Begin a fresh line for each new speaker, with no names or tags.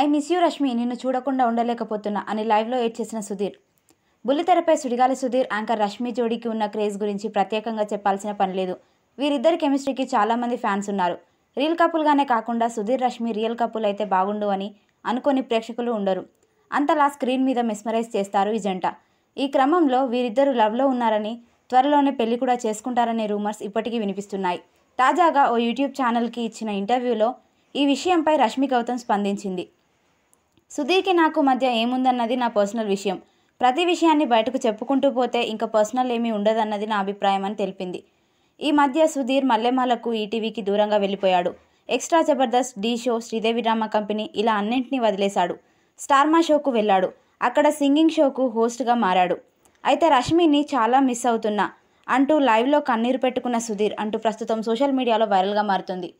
I miss you Rashmi నిన్ను చూడకుండా ఉండలేకపోతున్నా అని లైవ్లో ఎయిట్ చేసిన సుధీర్ బుల్లితెరపై సుడిగాలి సుధీర్ యాంకర్ రష్మి జోడీకి ఉన్న క్రేజ్ గురించి ప్రత్యేకంగా చెప్పాల్సిన పని లేదు వీరిద్దరి కెమిస్ట్రీకి చాలామంది ఫ్యాన్స్ ఉన్నారు రియల్ కపుల్గానే కాకుండా సుధీర్ రష్మి రియల్ కపుల్ అయితే బాగుండు అని అనుకోని ప్రేక్షకులు ఉండరు అంతలా స్క్రీన్ మీద మిస్మరైజ్ చేస్తారు ఈ జంట ఈ క్రమంలో వీరిద్దరు లవ్లో ఉన్నారని త్వరలోనే పెళ్లి కూడా చేసుకుంటారనే రూమర్స్ ఇప్పటికీ వినిపిస్తున్నాయి తాజాగా ఓ యూట్యూబ్ ఛానల్కి ఇచ్చిన ఇంటర్వ్యూలో ఈ విషయంపై రష్మి గౌతమ్ స్పందించింది సుధీర్కి నాకు మధ్య ఏముందన్నది నా పర్సనల్ విషయం ప్రతి విషయాన్ని బయటకు చెప్పుకుంటూ పోతే ఇంకా పర్సనల్ ఏమీ ఉండదన్నది నా అభిప్రాయం అని తెలిపింది ఈ మధ్య సుధీర్ మల్లెమాలకు ఈటీవీకి దూరంగా వెళ్ళిపోయాడు extra Jabardasth Dhee show Sridevi drama company ఇలా అన్నింటినీ వదిలేశాడు స్టార్మా షోకు వెళ్ళాడు అక్కడ సింగింగ్ షోకు హోస్ట్గా మారాడు అయితే రష్మిని చాలా మిస్ అవుతున్నా అంటూ లైవ్లో కన్నీరు పెట్టుకున్న సుధీర్ అంటూ ప్రస్తుతం సోషల్ మీడియాలో వైరల్గా మారుతుంది